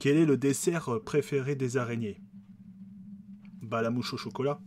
Quel est le dessert préféré des araignées Bah la mouche au chocolat.